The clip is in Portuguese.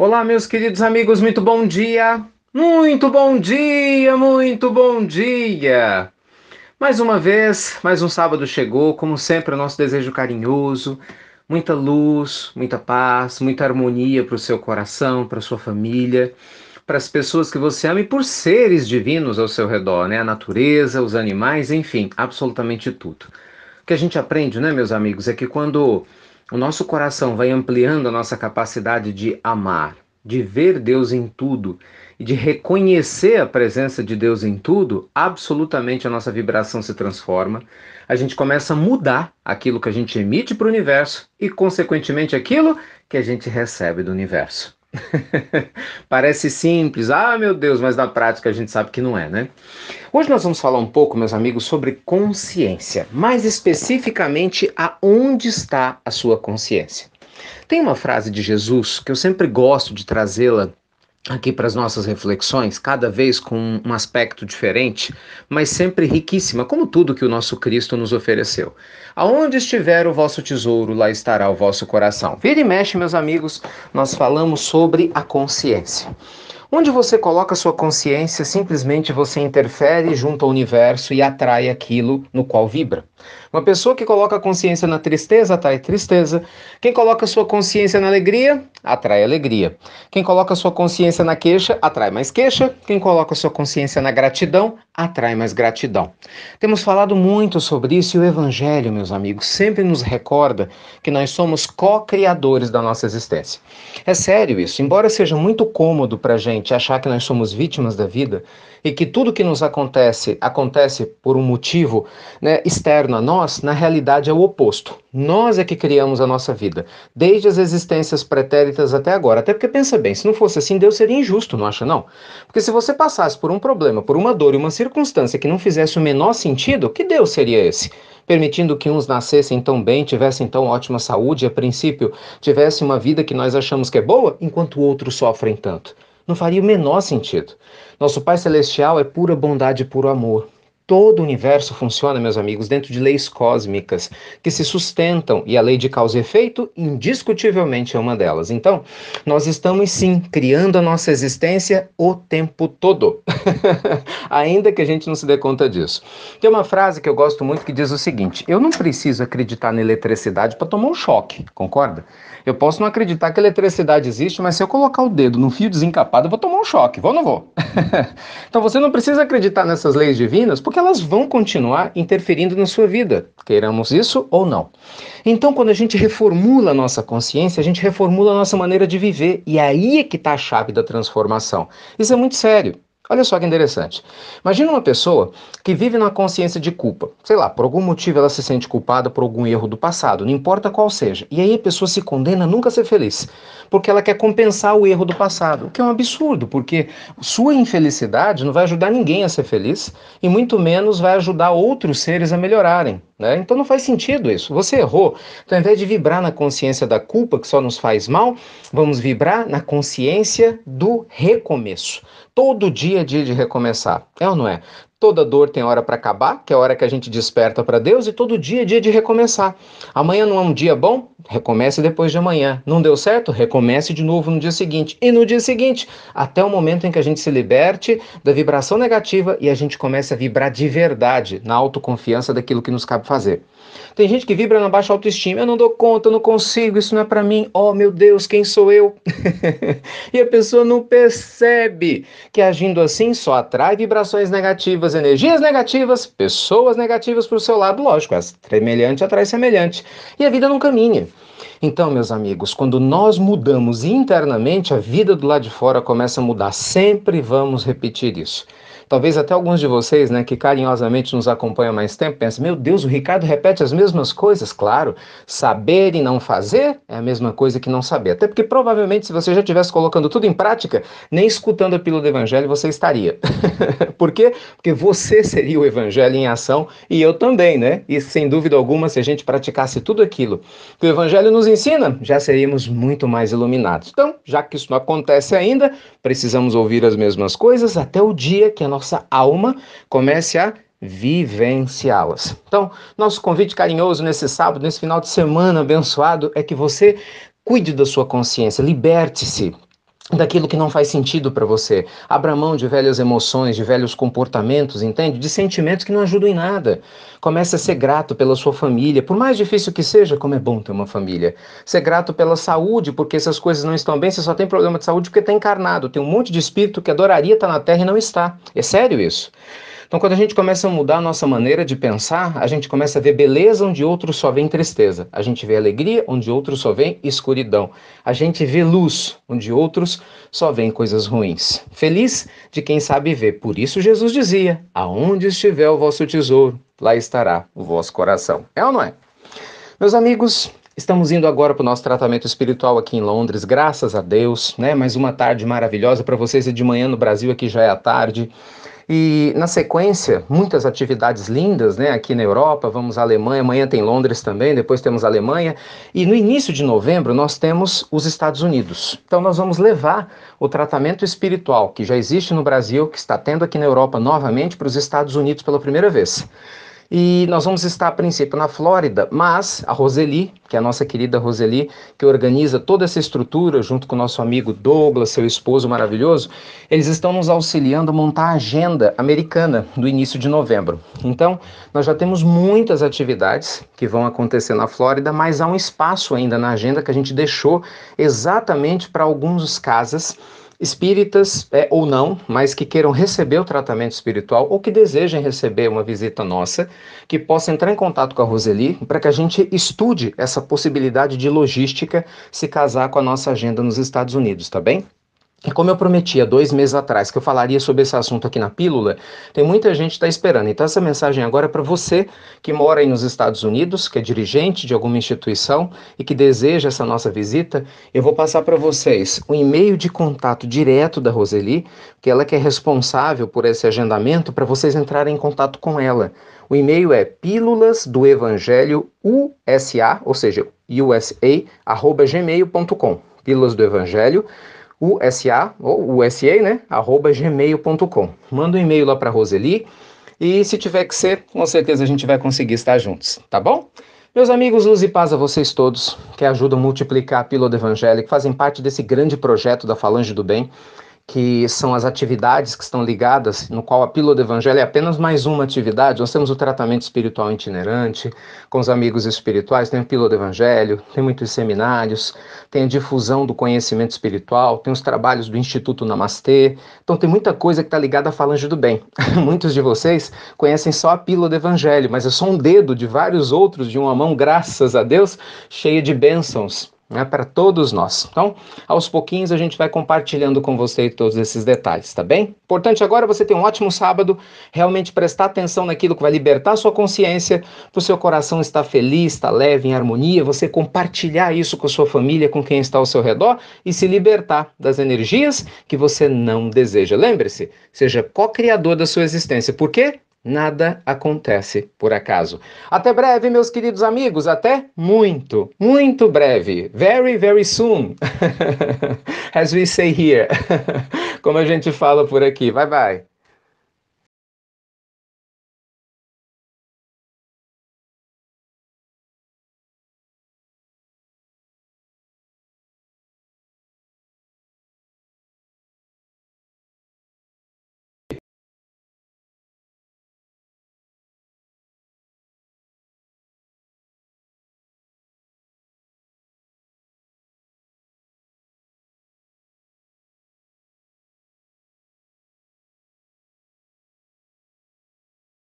Olá, meus queridos amigos, muito bom dia! Muito bom dia, muito bom dia! Mais uma vez, mais um sábado chegou, como sempre, o nosso desejo carinhoso, muita luz, muita paz, muita harmonia para o seu coração, para sua família, para as pessoas que você ama e por seres divinos ao seu redor, né? A natureza, os animais, enfim, absolutamente tudo. O que a gente aprende, né, meus amigos, é que quando o nosso coração vai ampliando a nossa capacidade de amar, de ver Deus em tudo e de reconhecer a presença de Deus em tudo, absolutamente a nossa vibração se transforma. A gente começa a mudar aquilo que a gente emite para o universo e, consequentemente, aquilo que a gente recebe do universo. Parece simples, ah meu Deus, mas na prática a gente sabe que não é, né? Hoje nós vamos falar um pouco, meus amigos, sobre consciência, mais especificamente aonde está a sua consciência. Tem uma frase de Jesus que eu sempre gosto de trazê-la aqui para as nossas reflexões, cada vez com um aspecto diferente, mas sempre riquíssima, como tudo que o nosso Cristo nos ofereceu. Aonde estiver o vosso tesouro, lá estará o vosso coração. Vira e mexe, meus amigos, nós falamos sobre a consciência. Onde você coloca sua consciência, simplesmente você interfere junto ao universo e atrai aquilo no qual vibra. Uma pessoa que coloca a consciência na tristeza, atrai tristeza. Quem coloca sua consciência na alegria, atrai alegria. Quem coloca sua consciência na queixa, atrai mais queixa. Quem coloca sua consciência na gratidão, atrai mais gratidão. Temos falado muito sobre isso e o Evangelho, meus amigos, sempre nos recorda que nós somos co-criadores da nossa existência. É sério isso, embora seja muito cômodo para a gente achar que nós somos vítimas da vida e que tudo que nos acontece acontece por um motivo né, externo a nós, na realidade é o oposto. Nós é que criamos a nossa vida, desde as existências pretéritas até agora. Até porque, pensa bem, se não fosse assim, Deus seria injusto, não acha não? Porque se você passasse por um problema, por uma dor e uma circunstância, circunstância que não fizesse o menor sentido, que Deus seria esse? permitindo que uns nascessem tão bem, tivessem tão ótima saúde, a princípio, tivessem uma vida que nós achamos que é boa, enquanto outros sofrem tanto. Não faria o menor sentido. Nosso Pai Celestial é pura bondade e puro amor. Todo o universo funciona, meus amigos, dentro de leis cósmicas que se sustentam e a lei de causa e efeito, indiscutivelmente, é uma delas. Então, nós estamos sim criando a nossa existência o tempo todo, ainda que a gente não se dê conta disso. Tem uma frase que eu gosto muito que diz o seguinte: Eu não preciso acreditar na eletricidade para tomar um choque, concorda? Eu posso não acreditar que a eletricidade existe, mas se eu colocar o dedo no fio desencapado, eu vou tomar um choque, vou ou não vou? então, você não precisa acreditar nessas leis divinas, porque que elas vão continuar interferindo na sua vida, queiramos isso ou não. Então, quando a gente reformula a nossa consciência, a gente reformula a nossa maneira de viver, e aí é que está a chave da transformação. Isso é muito sério. Olha só que interessante. Imagina uma pessoa que vive na consciência de culpa. Sei lá, por algum motivo ela se sente culpada por algum erro do passado, não importa qual seja. E aí a pessoa se condena a nunca ser feliz porque ela quer compensar o erro do passado, o que é um absurdo, porque sua infelicidade não vai ajudar ninguém a ser feliz e muito menos vai ajudar outros seres a melhorarem. Né? Então não faz sentido isso. Você errou. Então, ao invés de vibrar na consciência da culpa, que só nos faz mal, vamos vibrar na consciência do recomeço. Todo dia é dia de recomeçar, é ou não é? Toda dor tem hora para acabar, que é a hora que a gente desperta para Deus, e todo dia é dia de recomeçar. Amanhã não é um dia bom? Recomece depois de amanhã. Não deu certo? Recomece de novo no dia seguinte. E no dia seguinte, até o momento em que a gente se liberte da vibração negativa e a gente começa a vibrar de verdade, na autoconfiança daquilo que nos cabe fazer. Tem gente que vibra na baixa autoestima. Eu não dou conta, eu não consigo, isso não é para mim. Oh, meu Deus, quem sou eu? e a pessoa não percebe que agindo assim só atrai vibrações negativas energias negativas, pessoas negativas para o seu lado, lógico, é semelhante atrai semelhante. E a vida não caminha. Então, meus amigos, quando nós mudamos internamente, a vida do lado de fora começa a mudar. Sempre vamos repetir isso. Talvez até alguns de vocês, né, que carinhosamente nos acompanham mais tempo, pensem: meu Deus, o Ricardo repete as mesmas coisas. Claro, saber e não fazer é a mesma coisa que não saber. Até porque provavelmente, se você já estivesse colocando tudo em prática, nem escutando a pílula do Evangelho você estaria. Por quê? Porque você seria o Evangelho em ação e eu também, né? E sem dúvida alguma, se a gente praticasse tudo aquilo que o Evangelho nos ensina, já seríamos muito mais iluminados. Então, já que isso não acontece ainda, precisamos ouvir as mesmas coisas até o dia que a nossa nossa alma comece a vivenciá-las. Então, nosso convite carinhoso nesse sábado, nesse final de semana abençoado, é que você cuide da sua consciência, liberte-se, daquilo que não faz sentido para você. Abra mão de velhas emoções, de velhos comportamentos, entende? De sentimentos que não ajudam em nada. Comece a ser grato pela sua família, por mais difícil que seja, como é bom ter uma família. Ser grato pela saúde, porque essas coisas não estão bem, você só tem problema de saúde porque está encarnado. Tem um monte de espírito que adoraria estar tá na Terra e não está. É sério isso. Então, quando a gente começa a mudar a nossa maneira de pensar, a gente começa a ver beleza onde outros só vêem tristeza. A gente vê alegria onde outros só vêem escuridão. A gente vê luz onde outros só vêem coisas ruins. Feliz de quem sabe ver. Por isso Jesus dizia: Aonde estiver o vosso tesouro, lá estará o vosso coração. É ou não é? Meus amigos, Estamos indo agora para o nosso tratamento espiritual aqui em Londres, graças a Deus, né? Mais uma tarde maravilhosa para vocês, é de manhã no Brasil, aqui já é a tarde. E na sequência, muitas atividades lindas, né? Aqui na Europa, vamos à Alemanha, amanhã tem Londres também, depois temos a Alemanha. E no início de novembro nós temos os Estados Unidos. Então nós vamos levar o tratamento espiritual que já existe no Brasil, que está tendo aqui na Europa novamente, para os Estados Unidos pela primeira vez. E nós vamos estar a princípio na Flórida, mas a Roseli, que é a nossa querida Roseli, que organiza toda essa estrutura junto com o nosso amigo Douglas, seu esposo maravilhoso, eles estão nos auxiliando a montar a agenda americana do início de novembro. Então, nós já temos muitas atividades que vão acontecer na Flórida, mas há um espaço ainda na agenda que a gente deixou exatamente para alguns casas espíritas é, ou não, mas que queiram receber o tratamento espiritual ou que desejem receber uma visita nossa, que possa entrar em contato com a Roseli para que a gente estude essa possibilidade de logística se casar com a nossa agenda nos Estados Unidos, tá bem? E como eu prometi há dois meses atrás que eu falaria sobre esse assunto aqui na Pílula, tem muita gente que está esperando. Então, essa mensagem agora é para você que mora aí nos Estados Unidos, que é dirigente de alguma instituição e que deseja essa nossa visita. Eu vou passar para vocês o um e-mail de contato direto da Roseli, que ela que é responsável por esse agendamento, para vocês entrarem em contato com ela. O e-mail é pílulas do evangelho USA, ou seja, USA, arroba gmail.com. Pílulas do evangelho USA, ou USA, né? arroba gmail.com. Manda um e-mail lá para Roseli e se tiver que ser, com certeza a gente vai conseguir estar juntos, tá bom? Meus amigos, luz e paz a vocês todos que ajudam a multiplicar a pílula do evangelho, que fazem parte desse grande projeto da Falange do Bem que são as atividades que estão ligadas, no qual a Pílula do Evangelho é apenas mais uma atividade. Nós temos o tratamento espiritual itinerante, com os amigos espirituais, tem a Pílula do Evangelho, tem muitos seminários, tem a difusão do conhecimento espiritual, tem os trabalhos do Instituto Namastê. Então tem muita coisa que está ligada à falange do bem. Muitos de vocês conhecem só a Pílula do Evangelho, mas é só um dedo de vários outros, de uma mão, graças a Deus, cheia de bênçãos né, para todos nós. Então, aos pouquinhos a gente vai compartilhando com você todos esses detalhes, tá bem? Importante agora você ter um ótimo sábado, realmente prestar atenção naquilo que vai libertar a sua consciência, para o seu coração estar feliz, estar leve, em harmonia, você compartilhar isso com a sua família, com quem está ao seu redor e se libertar das energias que você não deseja. Lembre-se, seja co-criador da sua existência. Por quê? Nada acontece por acaso. Até breve, meus queridos amigos. Até muito, muito breve. Very, very soon. As we say here. Como a gente fala por aqui. Bye, bye.